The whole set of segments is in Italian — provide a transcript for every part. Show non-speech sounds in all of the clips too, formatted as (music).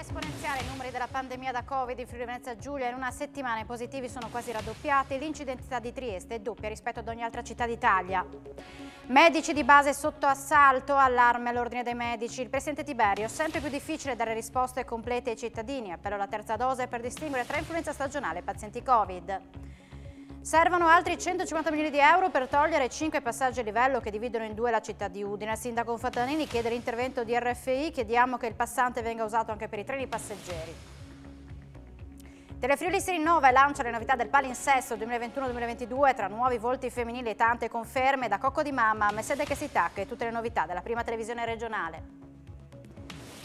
esponenziale i numeri della pandemia da Covid in Friuli Venezia Giulia, in una settimana i positivi sono quasi raddoppiati, l'incidenza di Trieste è doppia rispetto ad ogni altra città d'Italia. Medici di base sotto assalto, allarme all'ordine dei medici. Il presidente Tiberio, sempre più difficile dare risposte complete ai cittadini, appello alla terza dose per distinguere tra influenza stagionale e pazienti Covid. Servono altri 150 milioni di euro per togliere i cinque passaggi a livello che dividono in due la città di Udine. Il sindaco Fatanini chiede l'intervento di RFI, chiediamo che il passante venga usato anche per i treni passeggeri. Telefriuli si rinnova e lancia le novità del palinsesto 2021-2022 tra nuovi volti femminili e tante conferme da Cocco di Mamma, Messede che si tacca e tutte le novità della prima televisione regionale.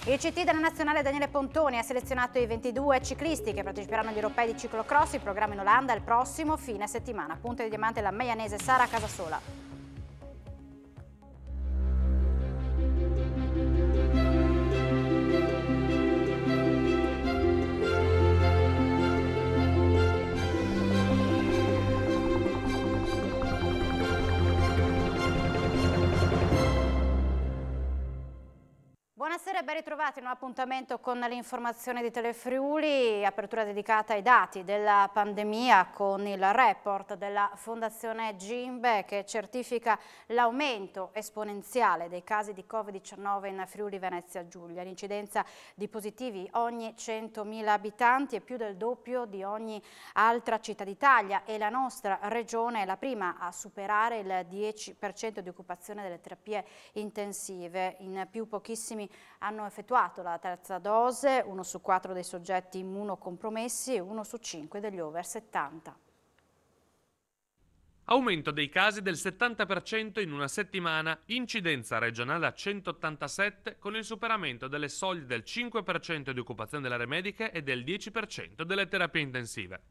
Il CT della nazionale Daniele Pontoni ha selezionato i 22 ciclisti che parteciperanno agli europei di ciclocross, il programma in Olanda il prossimo fine settimana. Punta di diamante la meianese Sara Casasola. Buonasera e ben ritrovati in un appuntamento con l'informazione di Telefriuli, apertura dedicata ai dati della pandemia con il report della Fondazione Gimbe che certifica l'aumento esponenziale dei casi di Covid-19 in Friuli Venezia Giulia. L'incidenza di positivi ogni 100.000 abitanti è più del doppio di ogni altra città d'Italia e la nostra regione è la prima a superare il 10% di occupazione delle terapie intensive. In più pochissimi hanno effettuato la terza dose, uno su quattro dei soggetti immunocompromessi e uno su cinque degli over 70. Aumento dei casi del 70% in una settimana, incidenza regionale a 187 con il superamento delle soglie del 5% di occupazione delle aree mediche e del 10% delle terapie intensive.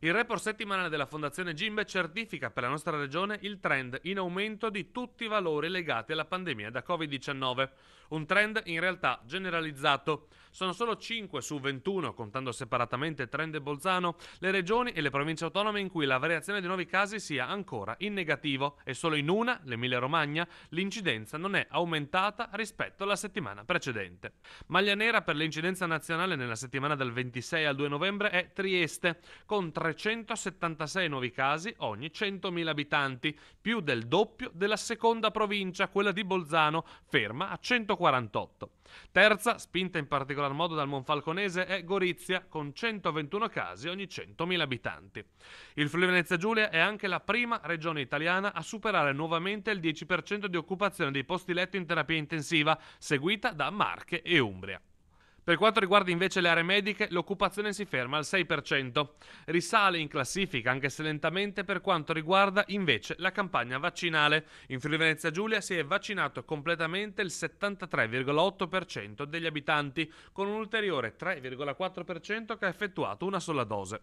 Il report settimanale della Fondazione Gimbe certifica per la nostra regione il trend in aumento di tutti i valori legati alla pandemia da Covid-19 un trend in realtà generalizzato sono solo 5 su 21, contando separatamente Trend e Bolzano, le regioni e le province autonome in cui la variazione di nuovi casi sia ancora in negativo e solo in una, l'Emilia-Romagna, l'incidenza non è aumentata rispetto alla settimana precedente. Maglia nera per l'incidenza nazionale nella settimana dal 26 al 2 novembre è Trieste, con 376 nuovi casi ogni 100.000 abitanti, più del doppio della seconda provincia, quella di Bolzano, ferma a 148. Terza, spinta in particolare particolar modo dal Monfalconese, è Gorizia, con 121 casi ogni 100.000 abitanti. Il Friuli-Venezia Giulia è anche la prima regione italiana a superare nuovamente il 10% di occupazione dei posti letto in terapia intensiva, seguita da Marche e Umbria. Per quanto riguarda invece le aree mediche, l'occupazione si ferma al 6%. Risale in classifica, anche se lentamente, per quanto riguarda invece la campagna vaccinale. In Friuli Venezia Giulia si è vaccinato completamente il 73,8% degli abitanti, con un ulteriore 3,4% che ha effettuato una sola dose.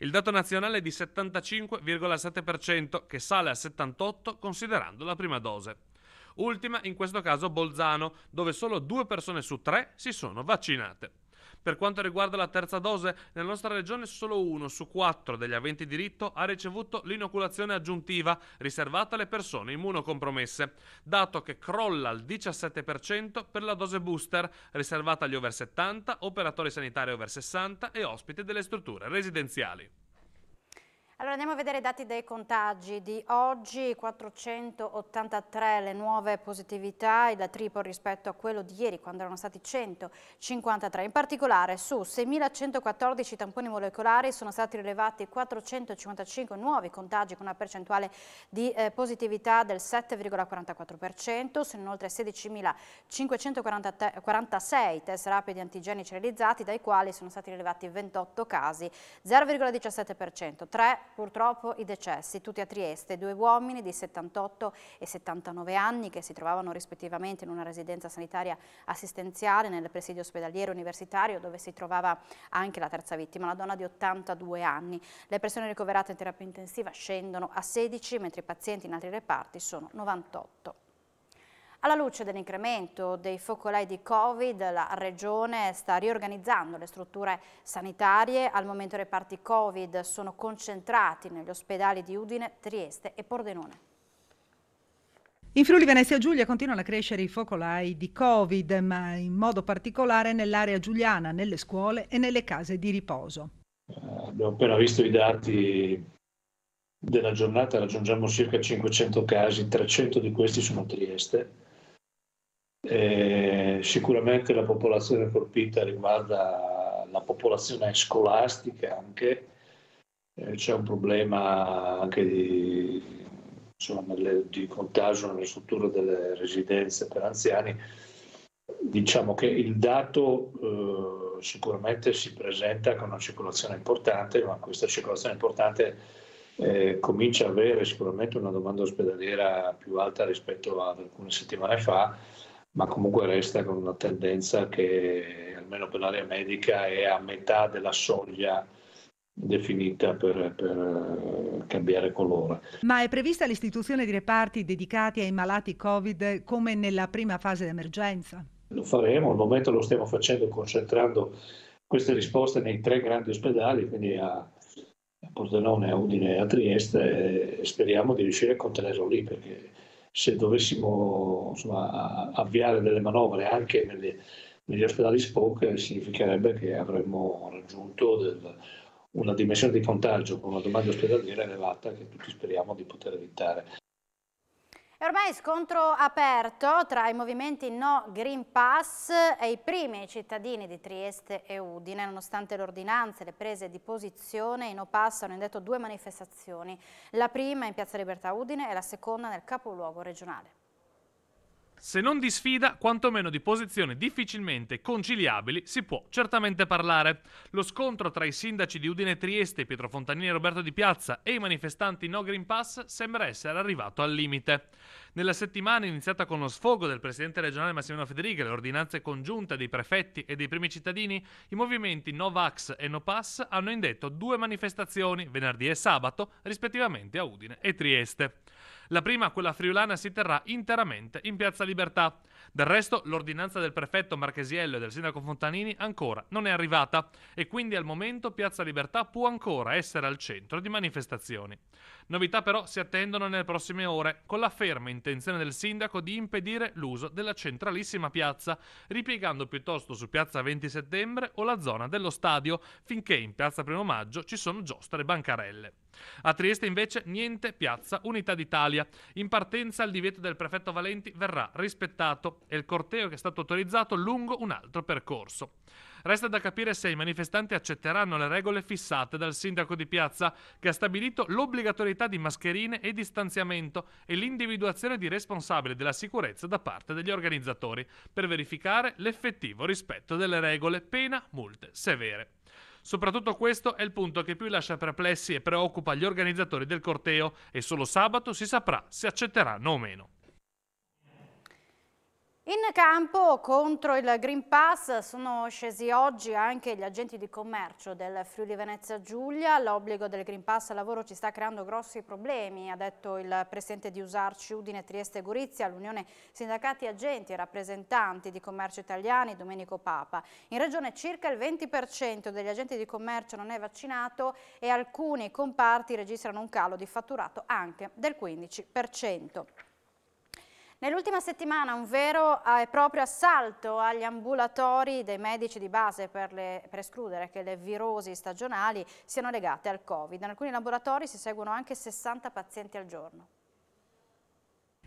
Il dato nazionale è di 75,7%, che sale al 78% considerando la prima dose ultima in questo caso Bolzano, dove solo due persone su tre si sono vaccinate. Per quanto riguarda la terza dose, nella nostra regione solo uno su quattro degli aventi diritto ha ricevuto l'inoculazione aggiuntiva riservata alle persone immunocompromesse, dato che crolla al 17% per la dose booster riservata agli over 70, operatori sanitari over 60 e ospiti delle strutture residenziali. Allora andiamo a vedere i dati dei contagi di oggi, 483 le nuove positività, il triplo rispetto a quello di ieri quando erano stati 153. In particolare su 6.114 tamponi molecolari sono stati rilevati 455 nuovi contagi con una percentuale di eh, positività del 7,44%, sono inoltre 16.546 test rapidi antigenici realizzati dai quali sono stati rilevati 28 casi, 0,17%, 3 purtroppo i decessi, tutti a Trieste, due uomini di 78 e 79 anni che si trovavano rispettivamente in una residenza sanitaria assistenziale nel presidio ospedaliero universitario dove si trovava anche la terza vittima, una donna di 82 anni. Le persone ricoverate in terapia intensiva scendono a 16 mentre i pazienti in altri reparti sono 98. Alla luce dell'incremento dei focolai di Covid, la Regione sta riorganizzando le strutture sanitarie. Al momento i reparti Covid sono concentrati negli ospedali di Udine, Trieste e Pordenone. In Friuli Venezia Giulia continuano a crescere i focolai di Covid, ma in modo particolare nell'area giuliana, nelle scuole e nelle case di riposo. Eh, abbiamo appena visto i dati della giornata, raggiungiamo circa 500 casi, 300 di questi sono a Trieste eh, sicuramente la popolazione colpita riguarda la popolazione scolastica anche, eh, c'è un problema anche di, insomma, le, di contagio nelle strutture delle residenze per anziani. Diciamo che il dato eh, sicuramente si presenta con una circolazione importante, ma questa circolazione importante eh, comincia ad avere sicuramente una domanda ospedaliera più alta rispetto ad alcune settimane fa ma comunque resta con una tendenza che almeno per l'area medica è a metà della soglia definita per, per, eh, cambiare colore. Ma è prevista l'istituzione di reparti dedicati ai malati Covid come nella prima fase d'emergenza? Lo faremo, al momento lo stiamo facendo concentrando queste risposte nei tre grandi ospedali, quindi a Pordenone, a Udine e a Trieste, e speriamo di riuscire a contenerlo lì perché se dovessimo insomma, avviare delle manovre anche nelle, negli ospedali spoke, significherebbe che avremmo raggiunto del, una dimensione di contagio con una domanda ospedaliera elevata che tutti speriamo di poter evitare. E ormai scontro aperto tra i movimenti No Green Pass e i primi cittadini di Trieste e Udine. Nonostante le ordinanze, le prese di posizione, i No Pass hanno indetto due manifestazioni. La prima in Piazza Libertà Udine e la seconda nel capoluogo regionale. Se non di sfida, quantomeno di posizioni difficilmente conciliabili si può certamente parlare. Lo scontro tra i sindaci di Udine e Trieste, Pietro Fontanini e Roberto Di Piazza e i manifestanti No Green Pass sembra essere arrivato al limite. Nella settimana iniziata con lo sfogo del presidente regionale Massimiliano Federica e le ordinanze congiunte dei prefetti e dei primi cittadini, i movimenti No Vax e No Pass hanno indetto due manifestazioni, venerdì e sabato, rispettivamente a Udine e Trieste. La prima, quella friulana, si terrà interamente in Piazza Libertà. Del resto, l'ordinanza del prefetto Marchesiello e del sindaco Fontanini ancora non è arrivata e quindi al momento Piazza Libertà può ancora essere al centro di manifestazioni. Novità però si attendono nelle prossime ore, con la ferma intenzione del sindaco di impedire l'uso della centralissima piazza, ripiegando piuttosto su piazza 20 settembre o la zona dello stadio, finché in piazza 1 maggio ci sono giostre e bancarelle. A Trieste invece niente piazza Unità d'Italia. In partenza il divieto del prefetto Valenti verrà rispettato e il corteo che è stato autorizzato lungo un altro percorso. Resta da capire se i manifestanti accetteranno le regole fissate dal sindaco di piazza che ha stabilito l'obbligatorietà di mascherine e distanziamento e l'individuazione di responsabili della sicurezza da parte degli organizzatori per verificare l'effettivo rispetto delle regole, pena multe severe. Soprattutto questo è il punto che più lascia perplessi e preoccupa gli organizzatori del corteo e solo sabato si saprà se accetteranno o meno. In campo contro il Green Pass sono scesi oggi anche gli agenti di commercio del Friuli Venezia Giulia. L'obbligo del Green Pass al lavoro ci sta creando grossi problemi, ha detto il presidente di Usarci Udine Trieste Gurizia, all'Unione Sindacati Agenti e Rappresentanti di Commercio Italiani Domenico Papa. In regione circa il 20% degli agenti di commercio non è vaccinato e alcuni comparti registrano un calo di fatturato anche del 15%. Nell'ultima settimana un vero eh, e proprio assalto agli ambulatori dei medici di base per, le, per, escludere che le virosi stagionali siano legate al Covid. In alcuni laboratori si seguono anche 60 pazienti al giorno.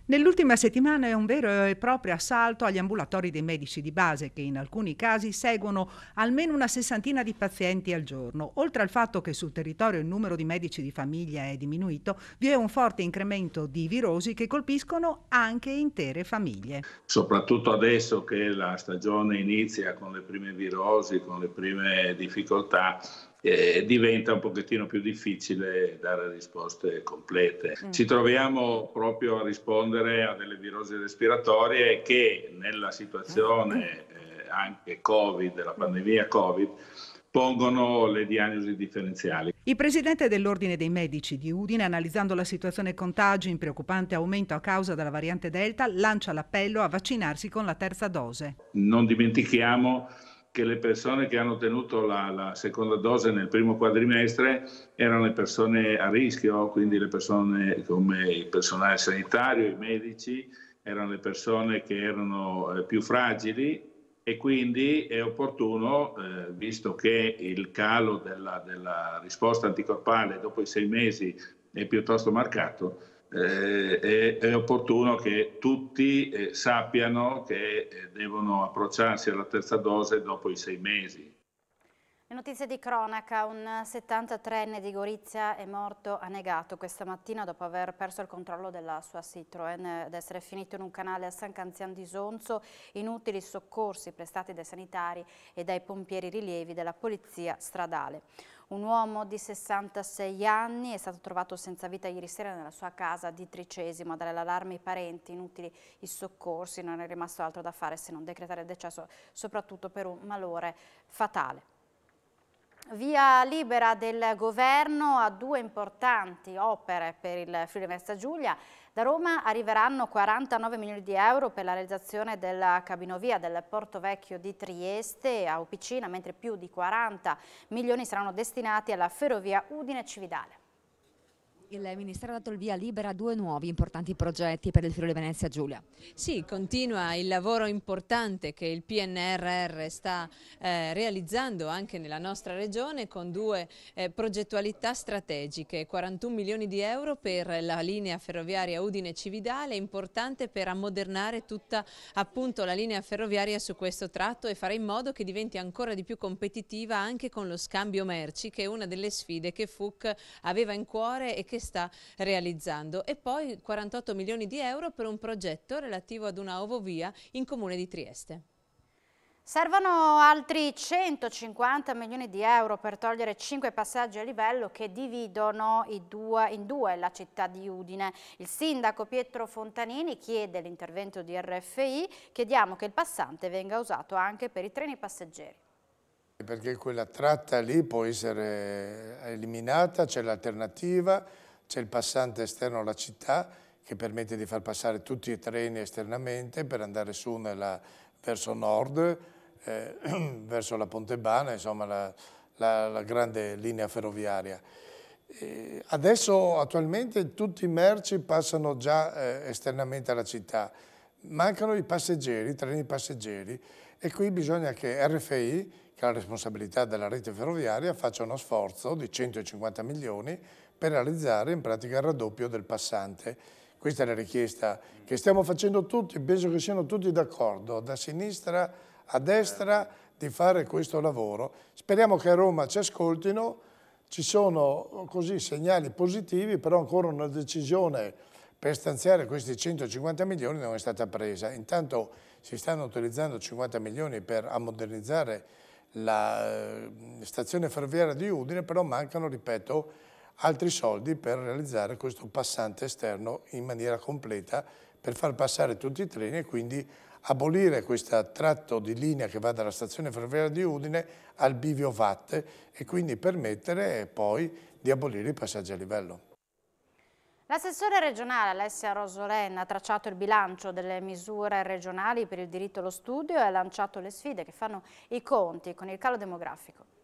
Nell'ultima settimana è un vero e proprio assalto agli ambulatori dei medici di base che in alcuni casi seguono almeno una sessantina di pazienti al giorno. Oltre al fatto che sul territorio il numero di medici di famiglia è diminuito, vi è un forte incremento di virosi che colpiscono anche intere famiglie. Soprattutto adesso che la stagione inizia con le prime virosi, con le prime difficoltà, eh, diventa un pochettino più difficile dare risposte complete. Mm. Ci troviamo proprio a rispondere a delle virose respiratorie che nella situazione mm. eh, anche Covid, la pandemia Covid, pongono le diagnosi differenziali. Il presidente dell'Ordine dei Medici di Udine, analizzando la situazione contagi in preoccupante aumento a causa della variante Delta, lancia l'appello a vaccinarsi con la terza dose. Non dimentichiamo che le persone che hanno ottenuto la, la, seconda dose nel primo quadrimestre erano le persone a rischio, quindi le persone come il personale sanitario, i medici, erano le persone che erano eh, più fragili e quindi è opportuno, eh, visto che il calo della, della risposta anticorpale dopo i sei mesi è piuttosto marcato, eh, è, opportuno che tutti eh, sappiano che eh, devono approcciarsi alla terza dose dopo i sei mesi. Le notizie di cronaca, un 73enne di Gorizia è morto annegato questa mattina dopo aver perso il controllo della sua Citroën ed essere finito in un canale a San Canzian di Sonzo, inutili soccorsi prestati dai sanitari e dai pompieri rilievi della polizia stradale. Un uomo di 66 anni è stato trovato senza vita ieri sera nella sua casa di Tricesimo a dare l'allarme ai parenti, inutili i soccorsi, non è rimasto altro da fare se non decretare il decesso, soprattutto per un malore fatale. Via libera del governo a due importanti opere per il Friuli Venezia Giulia, da Roma arriveranno 49 milioni di euro per la realizzazione della cabinovia del Porto Vecchio di Trieste a Opicina, mentre più di 40 milioni saranno destinati alla ferrovia Udine-Cividale. Il Ministero ha dato il via libera a due nuovi importanti progetti per il Friuli Venezia Giulia. Sì, continua il lavoro importante che il PNRR sta eh, realizzando anche nella nostra regione con due eh, progettualità strategiche, 41 milioni di euro per la linea ferroviaria Udine-Cividale, importante per ammodernare tutta appunto la linea ferroviaria su questo tratto e fare in modo che diventi ancora di più competitiva anche con lo scambio merci che è una delle sfide che FUC aveva in cuore e che sta realizzando e poi 48 milioni di euro per un progetto relativo ad una ovovia in comune di Trieste. Servono altri 150 milioni di euro per togliere cinque passaggi a livello che dividono due, in due la città di Udine. Il sindaco Pietro Fontanini chiede l'intervento di RFI, chiediamo che il passante venga usato anche per i treni passeggeri. Perché quella tratta lì può essere eliminata, c'è l'alternativa, c'è il passante esterno alla città che permette di far passare tutti i treni esternamente per andare su nella, verso nord, eh, (clears throat) verso la Pontebana, insomma la, la, la grande linea ferroviaria. Eh, adesso attualmente tutti i merci passano già eh, esternamente alla città, mancano i passeggeri, i treni passeggeri e qui bisogna che RFI, che ha la responsabilità della rete ferroviaria, faccia uno sforzo di 150 milioni per realizzare in pratica il raddoppio del passante. Questa è la richiesta che stiamo facendo tutti, penso che siano tutti d'accordo, da sinistra a destra, di fare questo lavoro. Speriamo che a Roma ci ascoltino, ci sono così segnali positivi, però ancora una decisione per stanziare questi 150 milioni non è stata presa. Intanto si stanno utilizzando 50 milioni per ammodernizzare la eh, stazione ferroviaria di Udine, però mancano, ripeto, altri soldi per realizzare questo passante esterno in maniera completa per far passare tutti i treni e quindi abolire questo tratto di linea che va dalla stazione ferroviaria di Udine al bivio VAT e quindi permettere poi di abolire i passaggi a livello. L'assessore regionale Alessia Rosolen ha tracciato il bilancio delle misure regionali per il diritto allo studio e ha lanciato le sfide che fanno i conti con il calo demografico.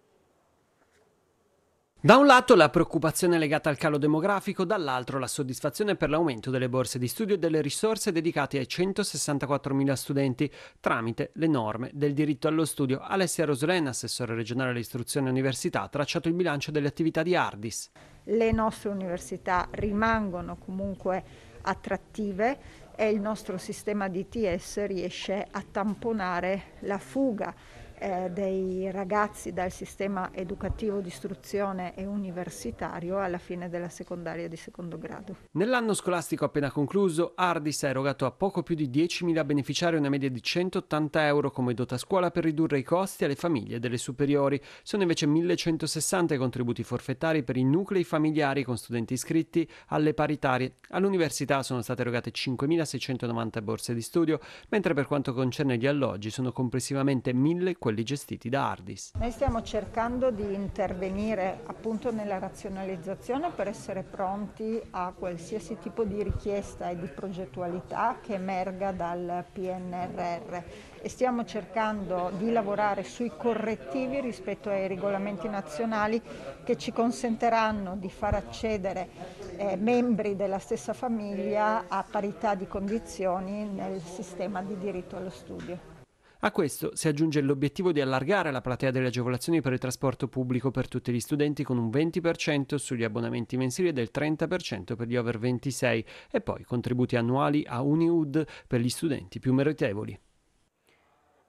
Da un lato la preoccupazione legata al calo demografico, dall'altro la soddisfazione per l'aumento delle borse di studio e delle risorse dedicate ai 164.000 studenti tramite le norme del diritto allo studio. Alessia Rosolena, assessore regionale all'istruzione e università, ha tracciato il bilancio delle attività di Ardis. Le nostre università rimangono comunque attrattive e il nostro sistema DTS riesce a tamponare la fuga eh, dei ragazzi dal sistema educativo di istruzione e universitario alla fine della secondaria di secondo grado. Nell'anno scolastico appena concluso, Ardis ha erogato a poco più di 10.000 beneficiari una media di 180 euro come dota scuola per ridurre i costi alle famiglie delle superiori. Sono invece 1.160 i contributi forfettari per i nuclei familiari con studenti iscritti alle paritarie. All'università sono state erogate 5.690 borse di studio, mentre per quanto concerne gli alloggi sono complessivamente 1.400 quelli gestiti da Ardis. Noi stiamo cercando di intervenire appunto nella razionalizzazione per essere pronti a qualsiasi tipo di richiesta e di progettualità che emerga dal PNRR e stiamo cercando di lavorare sui correttivi rispetto ai regolamenti nazionali che ci consentiranno di far accedere eh, membri della stessa famiglia a parità di condizioni nel sistema di diritto allo studio. A questo si aggiunge l'obiettivo di allargare la platea delle agevolazioni per il trasporto pubblico per tutti gli studenti con un 20% sugli abbonamenti mensili e del 30% per gli over 26 e poi contributi annuali a UniUD per gli studenti più meritevoli.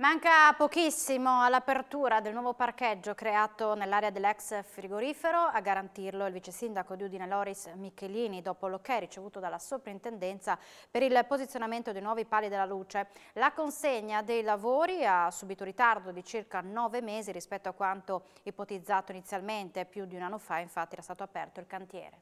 Manca pochissimo all'apertura del nuovo parcheggio creato nell'area dell'ex frigorifero, a garantirlo il vice sindaco di Udine Loris Michelini dopo l'ok ricevuto dalla soprintendenza per il posizionamento dei nuovi pali della luce. La consegna dei lavori ha subito ritardo di circa nove mesi rispetto a quanto ipotizzato inizialmente, più di un anno fa infatti era stato aperto il cantiere.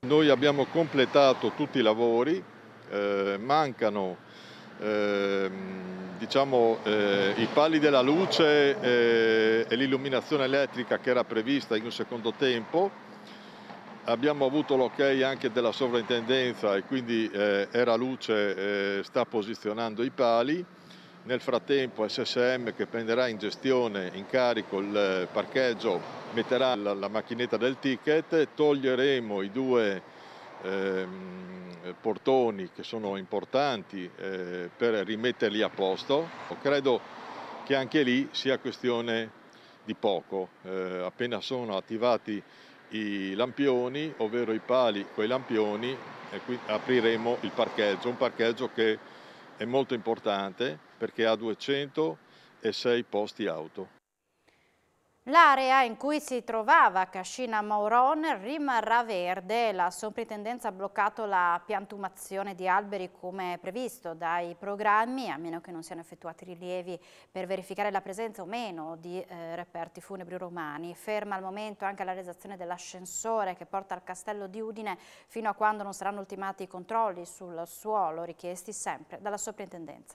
Noi abbiamo completato tutti i lavori, eh, mancano Ehm, diciamo, eh, i pali della luce eh, e l'illuminazione elettrica che era prevista in un secondo tempo. Abbiamo avuto l'ok anche della sovrintendenza e quindi eh, Era Luce sta posizionando i pali. Nel frattempo SSM che prenderà in gestione, in carico il parcheggio, metterà la, macchinetta del ticket, toglieremo i due ehm, portoni che sono importanti eh, per rimetterli a posto. Credo che anche lì sia questione di poco, eh, appena sono attivati i lampioni, ovvero i pali con i lampioni, e qui apriremo il parcheggio, un parcheggio che è molto importante perché ha 206 posti auto. L'area in cui si trovava Cascina Mauron rimarrà verde, la soprintendenza ha bloccato la piantumazione di alberi come previsto dai programmi, a meno che non siano effettuati rilievi per verificare la presenza o meno di eh, reperti funebri romani. Ferma al momento anche la realizzazione dell'ascensore che porta al castello di Udine fino a quando non saranno ultimati i controlli sul suolo richiesti sempre dalla soprintendenza.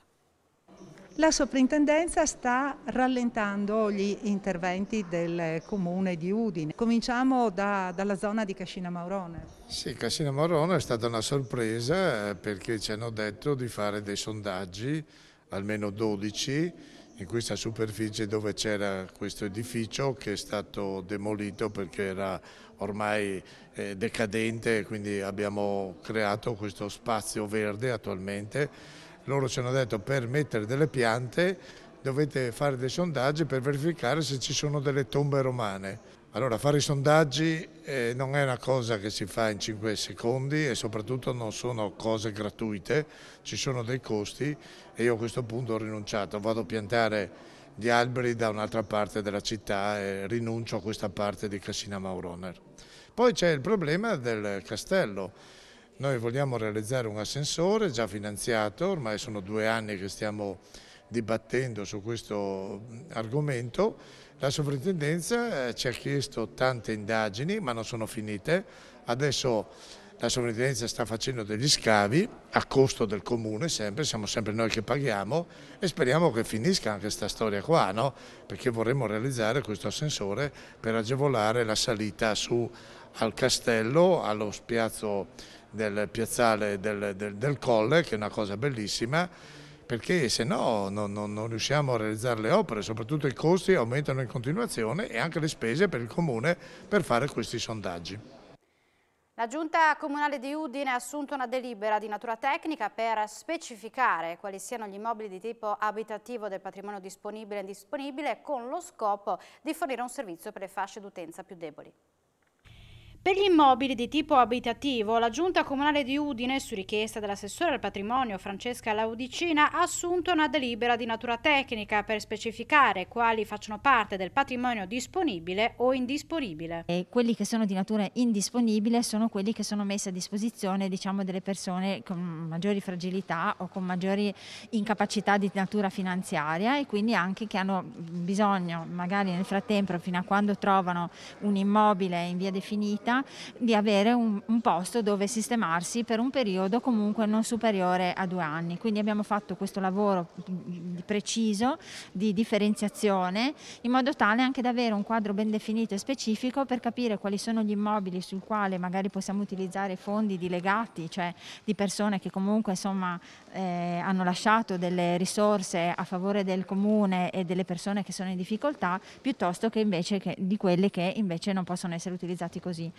La soprintendenza sta rallentando gli interventi del comune di Udine. Cominciamo da, dalla zona di Cascina Maurone. Sì, Cascina Maurone è stata una sorpresa eh, perché ci hanno detto di fare dei sondaggi, almeno 12, in questa superficie dove c'era questo edificio che è stato demolito perché era ormai eh, decadente, quindi abbiamo creato questo spazio verde attualmente loro ci hanno detto per mettere delle piante dovete fare dei sondaggi per verificare se ci sono delle tombe romane. Allora fare i sondaggi eh, non è una cosa che si fa in 5 secondi e soprattutto non sono cose gratuite, ci sono dei costi e io a questo punto ho rinunciato, vado a piantare gli alberi da un'altra parte della città e rinuncio a questa parte di Cassina Mauroner. Poi c'è il problema del castello noi vogliamo realizzare un ascensore già finanziato, ormai sono due anni che stiamo dibattendo su questo argomento. La sovrintendenza eh, ci ha chiesto tante indagini ma non sono finite. Adesso la sovrintendenza sta facendo degli scavi a costo del comune sempre, siamo sempre noi che paghiamo e speriamo che finisca anche questa storia qua, no? perché vorremmo realizzare questo ascensore per agevolare la salita su al castello, allo spiazzo del piazzale del, del, del Colle, che è una cosa bellissima, perché se no non, non, non, riusciamo a realizzare le opere, soprattutto i costi aumentano in continuazione e anche le spese per il Comune per fare questi sondaggi. La Giunta Comunale di Udine ha assunto una delibera di natura tecnica per specificare quali siano gli immobili di tipo abitativo del patrimonio disponibile e indisponibile con lo scopo di fornire un servizio per le fasce d'utenza più deboli. Per gli immobili di tipo abitativo, la Giunta Comunale di Udine, su richiesta dell'assessore al patrimonio Francesca Laudicina, ha assunto una delibera di natura tecnica per specificare quali facciano parte del patrimonio disponibile o indisponibile. E quelli che sono di natura indisponibile sono quelli che sono messi a disposizione diciamo, delle persone con maggiori fragilità o con maggiori incapacità di natura finanziaria e quindi anche che hanno bisogno, magari nel frattempo, fino a quando trovano un immobile in via definita, vita di avere un, un posto dove sistemarsi per un periodo comunque non superiore a due anni. Quindi abbiamo fatto questo lavoro mm, mm, preciso di differenziazione in modo tale anche da avere un quadro ben definito e specifico per capire quali sono gli immobili sul quale magari possiamo utilizzare fondi di legati, cioè di persone che comunque insomma, eh, hanno lasciato delle risorse a favore del comune e delle persone che sono in difficoltà, piuttosto che invece che di quelli che invece non possono essere utilizzati così.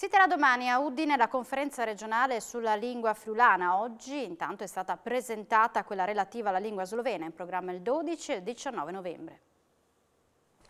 Si terrà domani a Udine la conferenza regionale sulla lingua friulana. Oggi intanto è stata presentata quella relativa alla lingua slovena in programma il 12 e il 19 novembre.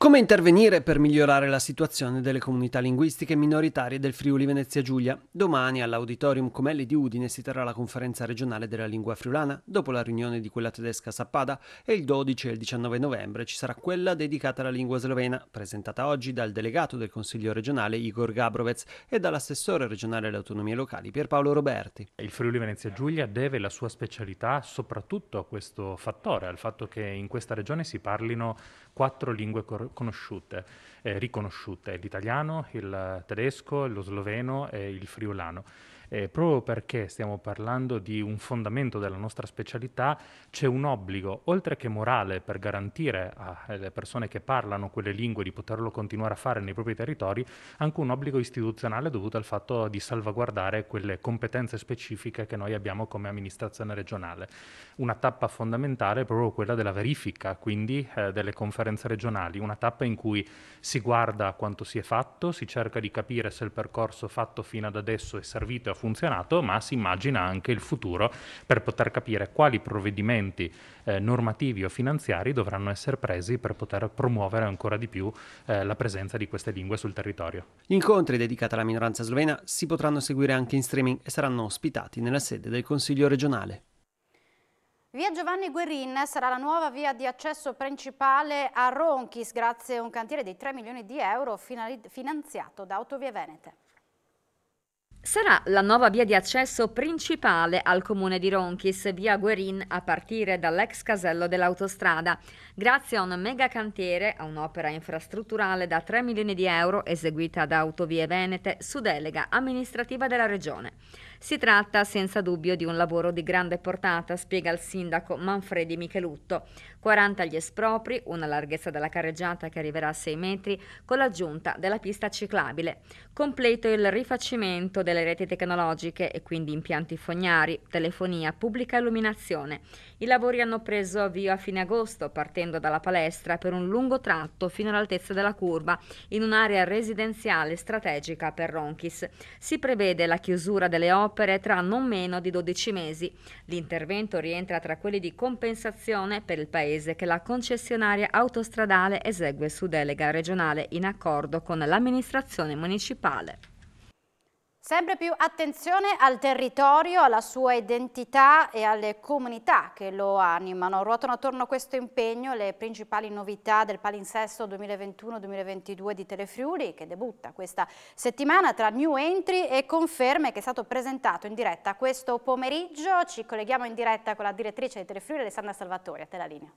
Come intervenire per migliorare la situazione delle comunità linguistiche minoritarie del Friuli Venezia Giulia? Domani all'Auditorium Comelli di Udine si terrà la conferenza regionale della lingua friulana, dopo la riunione di quella tedesca a Sappada e il 12 e il 19 novembre ci sarà quella dedicata alla lingua slovena, presentata oggi dal delegato del Consiglio regionale Igor Gabrovec e dall'assessore regionale alle autonomie locali Pierpaolo Roberti. Il Friuli Venezia Giulia deve la sua specialità soprattutto a questo fattore, al fatto che in questa regione si parlino quattro lingue cor- conosciute, eh, riconosciute, l'italiano, il tedesco, lo sloveno e il friulano eh, proprio perché stiamo parlando di un fondamento della nostra specialità, c'è un obbligo, oltre che morale, per garantire alle persone che parlano quelle lingue di poterlo continuare a fare nei propri territori, anche un obbligo istituzionale dovuto al fatto di salvaguardare quelle competenze specifiche che noi abbiamo come amministrazione regionale. Una tappa fondamentale è proprio quella della verifica, quindi eh, delle conferenze regionali, una tappa in cui si guarda quanto si è fatto, si cerca di capire se il percorso fatto fino ad adesso è servito a funzionato, ma si immagina anche il futuro per poter capire quali provvedimenti eh, normativi o finanziari dovranno essere presi per poter promuovere ancora di più eh, la presenza di queste lingue sul territorio. Gli incontri dedicati alla minoranza slovena si potranno seguire anche in streaming e saranno ospitati nella sede del Consiglio regionale. Via Giovanni Guerin sarà la nuova via di accesso principale a Ronchis grazie a un cantiere di 3 milioni di euro finanziato da Autovie Venete. Sarà la nuova via di accesso principale al comune di Ronchis, via Guerin, a partire dall'ex casello dell'autostrada, grazie a un megacantiere, a un'opera infrastrutturale da 3 milioni di euro eseguita da Autovie Venete su delega amministrativa della regione. Si tratta senza dubbio di un lavoro di grande portata, spiega il sindaco Manfredi Michelutto, 40 gli espropri, una larghezza della carreggiata che arriverà a 6 metri, con l'aggiunta della pista ciclabile. Completo il rifacimento delle reti tecnologiche e quindi impianti fognari, telefonia, pubblica illuminazione. I lavori hanno preso avvio a fine agosto, partendo dalla palestra per un lungo tratto fino all'altezza della curva, in un'area residenziale strategica per Ronchis. Si prevede la chiusura delle opere tra non meno di 12 mesi. L'intervento rientra tra quelli di compensazione per il paese Paese che la concessionaria autostradale esegue su delega regionale in accordo con l'amministrazione municipale. Sempre più attenzione al territorio, alla sua identità e alle comunità che lo animano. Ruotano attorno a questo impegno le principali novità del palinsesto 2021-2022 di Telefriuli che debutta questa settimana tra new entry e conferme che è stato presentato in diretta questo pomeriggio. Ci colleghiamo in diretta con la direttrice di Telefriuli Alessandra Salvatori. a te la linea.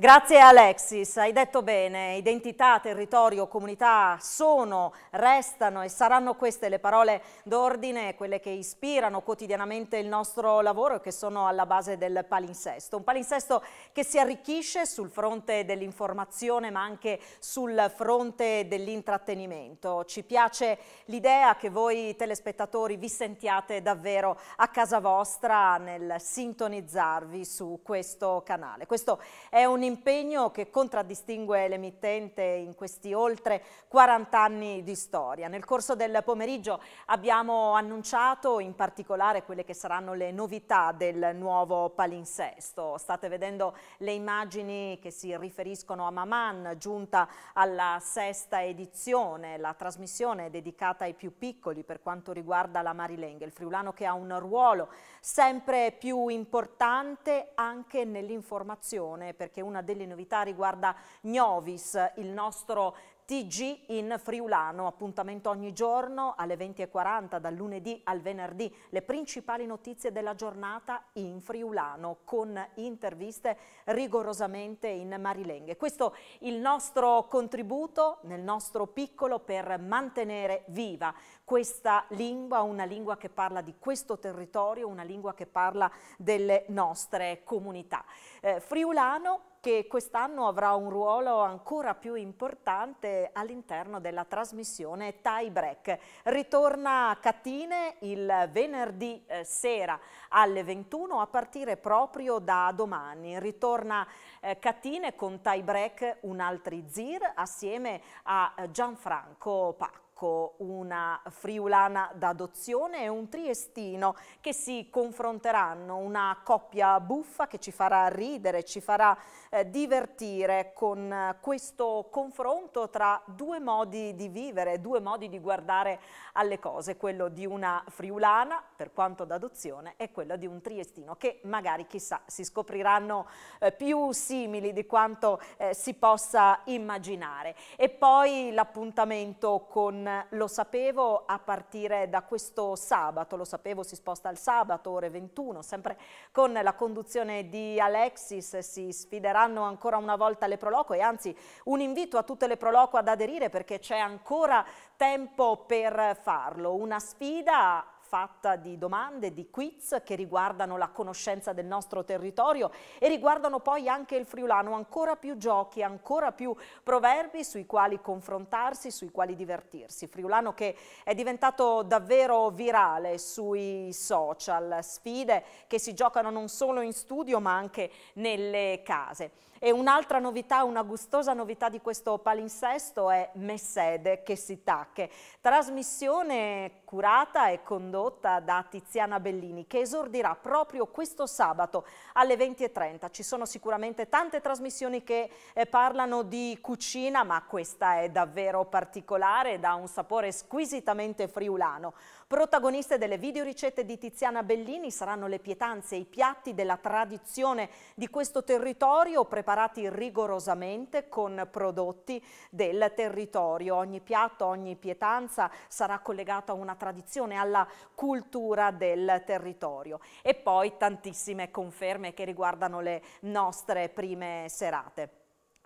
Grazie Alexis, hai detto bene, identità, territorio, comunità sono, restano e saranno queste le parole d'ordine, quelle che ispirano quotidianamente il nostro lavoro e che sono alla base del palinsesto. Un palinsesto che si arricchisce sul fronte dell'informazione ma anche sul fronte dell'intrattenimento. Ci piace l'idea che voi telespettatori vi sentiate davvero a casa vostra nel sintonizzarvi su questo canale. Questo è un impegno che contraddistingue l'emittente in questi oltre 40 anni di storia. Nel corso del pomeriggio abbiamo annunciato in particolare quelle che saranno le novità del nuovo palinsesto. State vedendo le immagini che si riferiscono a Maman, giunta alla sesta edizione, la trasmissione dedicata ai più piccoli per quanto riguarda la Marilenghe, il friulano che ha un ruolo sempre più importante anche nell'informazione perché una una delle novità riguarda Gnovis, il nostro TG in Friulano, appuntamento ogni giorno alle 20.40 dal lunedì al venerdì, le principali notizie della giornata in Friulano con interviste rigorosamente in marilenghe. Questo è il nostro contributo nel nostro piccolo per mantenere viva questa lingua, una lingua che parla di questo territorio, una lingua che parla delle nostre comunità. Eh, Friulano che quest'anno avrà un ruolo ancora più importante all'interno della trasmissione Tie Break. Ritorna a Catine il venerdì eh, sera alle 21 a partire proprio da domani. Ritorna eh, Catine con Tie Break un altri zir assieme a eh, Gianfranco Pacco palco una friulana d'adozione e un triestino che si confronteranno, una coppia buffa che ci farà ridere, ci farà eh, divertire con eh, questo confronto tra due modi di vivere, due modi di guardare alle cose, quello di una friulana per quanto d'adozione e quello di un triestino che magari chissà si scopriranno eh, più simili di quanto eh, si possa immaginare. E poi l'appuntamento con eh, lo Sapevo a partire da questo sabato. Lo Sapevo si sposta al sabato, ore 21, sempre con la conduzione di Alexis. Si sfideranno ancora una volta le Proloco e anzi un invito a tutte le Proloco ad aderire perché c'è ancora tempo per farlo. Una sfida fatta di domande, di quiz che riguardano la conoscenza del nostro territorio e riguardano poi anche il friulano, ancora più giochi, ancora più proverbi sui quali confrontarsi, sui quali divertirsi. Friulano che è diventato davvero virale sui social, sfide che si giocano non solo in studio ma anche nelle case. E un'altra novità, una gustosa novità di questo palinsesto è Messede che si tacche, trasmissione curata e condotta da Tiziana Bellini che esordirà proprio questo sabato alle 20.30. Ci sono sicuramente tante trasmissioni che eh, parlano di cucina ma questa è davvero particolare, dà un sapore squisitamente friulano. Protagoniste delle videoricette di Tiziana Bellini saranno le pietanze e i piatti della tradizione di questo territorio preparati rigorosamente con prodotti del territorio. Ogni piatto, ogni pietanza sarà collegata a una tradizione, alla cultura del territorio. E poi tantissime conferme che riguardano le nostre prime serate.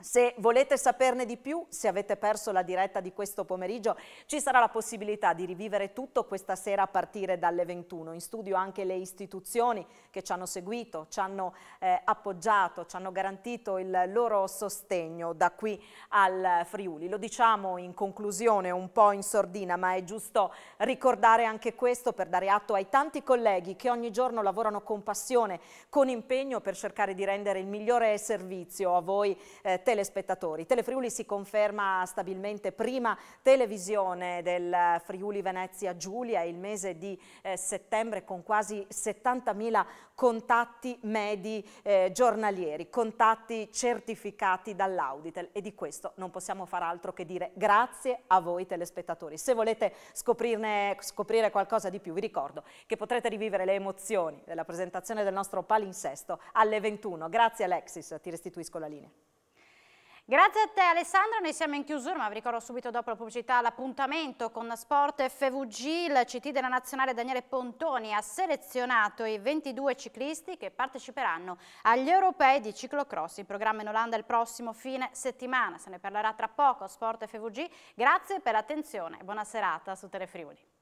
Se volete saperne di più, se avete perso la diretta di questo pomeriggio, ci sarà la possibilità di rivivere tutto questa sera a partire dalle 21. In studio anche le istituzioni che ci hanno seguito, ci hanno eh, appoggiato, ci hanno garantito il loro sostegno da qui al Friuli. Lo diciamo in conclusione un po' in sordina, ma è giusto ricordare anche questo per dare atto ai tanti colleghi che ogni giorno lavorano con passione, con impegno per cercare di rendere il migliore servizio a voi eh, telespettatori. Telefriuli si conferma stabilmente prima televisione del Friuli Venezia Giulia il mese di eh, settembre con quasi 70.000 contatti medi eh, giornalieri, contatti certificati dall'Auditel e di questo non possiamo far altro che dire grazie a voi telespettatori. Se volete scoprirne, scoprire qualcosa di più vi ricordo che potrete rivivere le emozioni della presentazione del nostro palinsesto alle 21. Grazie Alexis, ti restituisco la linea. Grazie a te Alessandro, noi siamo in chiusura ma vi ricordo subito dopo la pubblicità l'appuntamento con Sport FVG, il CT della Nazionale Daniele Pontoni ha selezionato i 22 ciclisti che parteciperanno agli europei di ciclocross in programma in Olanda il prossimo fine settimana, se ne parlerà tra poco Sport FVG, grazie per l'attenzione e buona serata su Telefriuli.